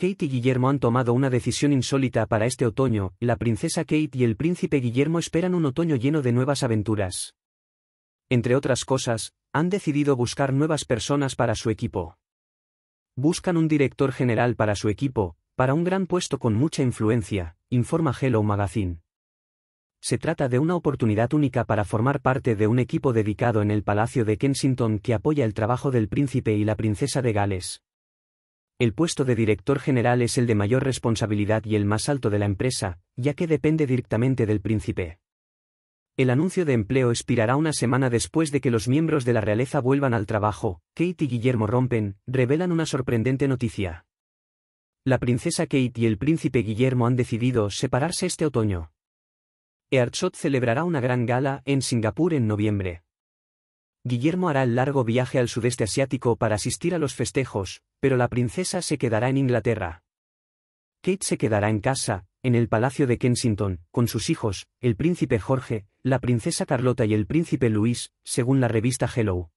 Kate y Guillermo han tomado una decisión insólita para este otoño, la princesa Kate y el príncipe Guillermo esperan un otoño lleno de nuevas aventuras. Entre otras cosas, han decidido buscar nuevas personas para su equipo. Buscan un director general para su equipo, para un gran puesto con mucha influencia, informa Hello Magazine. Se trata de una oportunidad única para formar parte de un equipo dedicado en el Palacio de Kensington que apoya el trabajo del príncipe y la princesa de Gales. El puesto de director general es el de mayor responsabilidad y el más alto de la empresa, ya que depende directamente del príncipe. El anuncio de empleo expirará una semana después de que los miembros de la realeza vuelvan al trabajo. Kate y Guillermo rompen, revelan una sorprendente noticia. La princesa Kate y el príncipe Guillermo han decidido separarse este otoño. Earchot celebrará una gran gala en Singapur en noviembre. Guillermo hará el largo viaje al sudeste asiático para asistir a los festejos, pero la princesa se quedará en Inglaterra. Kate se quedará en casa, en el Palacio de Kensington, con sus hijos, el príncipe Jorge, la princesa Carlota y el príncipe Luis, según la revista Hello.